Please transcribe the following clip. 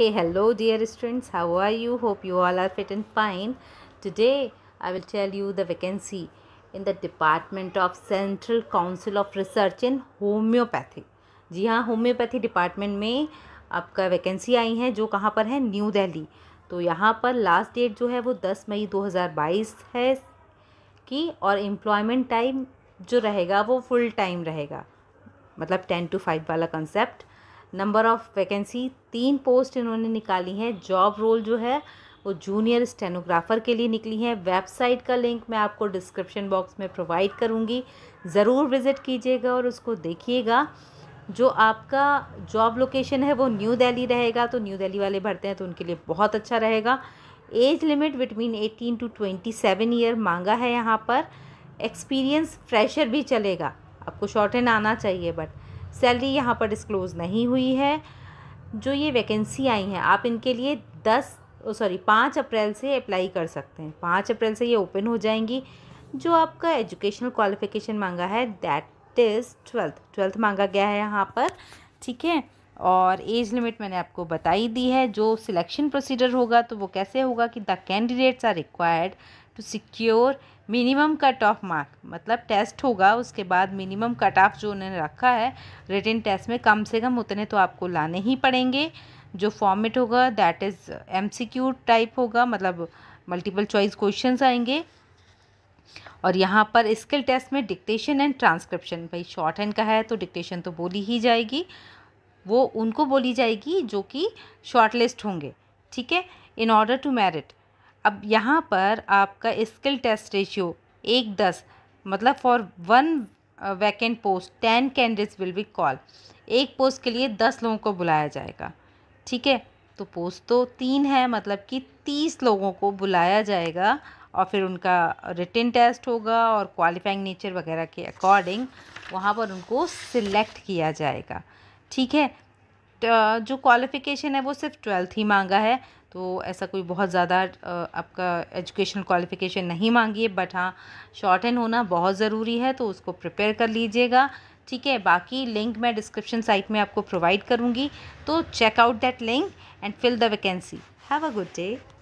Hey, hello, dear students. How are you? Hope you all are fit and fine. Today, I will tell you the vacancy in the Department of Central Council of Research in Homeopathy. जी हाँ homeopathy department में आपका vacancy आई है जो कहाँ पर है new Delhi तो यहाँ पर लास्ट डेट जो है वो 10 मई 2022 है की और एम्प्लॉयमेंट टाइम जो रहेगा वो फुल टाइम रहेगा मतलब 10 टू 5 वाला कंसेप्ट नंबर ऑफ़ वैकेंसी तीन पोस्ट इन्होंने निकाली है जॉब रोल जो है वो जूनियर स्टेनोग्राफ़र के लिए निकली है वेबसाइट का लिंक मैं आपको डिस्क्रिप्शन बॉक्स में प्रोवाइड करूँगी ज़रूर विज़िट कीजिएगा और उसको देखिएगा जो आपका जॉब लोकेशन है वो न्यू दिल्ली रहेगा तो न्यू दिल्ली वाले भरते हैं तो उनके लिए बहुत अच्छा रहेगा age limit between eighteen to twenty seven year मांगा है यहाँ पर एक्सपीरियंस फ्रेशर भी चलेगा आपको शॉर्ट एंड आना चाहिए बट सैलरी यहाँ पर डिस्क्लोज़ नहीं हुई है जो ये वैकेंसी आई हैं आप इनके लिए दस सॉरी पाँच अप्रैल से अप्लाई कर सकते हैं पाँच अप्रैल से ये ओपन हो जाएंगी जो आपका एजुकेशनल क्वालिफिकेशन मांगा है दैट इज़ ट्वेल्थ ट्वेल्थ मांगा गया है यहाँ पर ठीक है और एज लिमिट मैंने आपको बताई दी है जो सिलेक्शन प्रोसीजर होगा तो वो कैसे होगा कि the candidates are required to secure minimum cut off mark मतलब टेस्ट होगा उसके बाद मिनिमम कट ऑफ जो उन्होंने रखा है रिटर्न टेस्ट में कम से कम उतने तो आपको लाने ही पड़ेंगे जो फॉर्मेट होगा दैट इज़ एम टाइप होगा मतलब मल्टीपल चॉइस क्वेश्चन आएंगे और यहाँ पर स्किल टेस्ट में डिक्टेशन एंड ट्रांसक्रिप्शन भाई शॉर्ट हैंड का है तो डिक्टेशन तो बोली ही जाएगी वो उनको बोली जाएगी जो कि शॉर्ट लिस्ट होंगे ठीक है इन ऑर्डर टू मेरिट अब यहाँ पर आपका स्किल टेस्ट रेशियो एक दस मतलब for one vacant post ten candidates will be call एक पोस्ट के लिए दस लोगों को बुलाया जाएगा ठीक है तो पोस्ट तो तीन है मतलब कि तीस लोगों को बुलाया जाएगा और फिर उनका रिटन टेस्ट होगा और क्वालिफाइंग नेचर वगैरह के अकॉर्डिंग वहाँ पर उनको सिलेक्ट किया जाएगा ठीक है तो, जो क्वालिफ़िकेशन है वो सिर्फ ट्वेल्थ ही मांगा है तो ऐसा कोई बहुत ज़्यादा आपका एजुकेशनल क्वालिफ़िकेशन नहीं मांगी है बट हाँ शॉर्ट एंड होना बहुत ज़रूरी है तो उसको प्रिपेयर कर लीजिएगा ठीक है बाकी लिंक मैं डिस्क्रिप्शन साइट में आपको प्रोवाइड करूँगी तो check out that link and fill the vacancy have a good day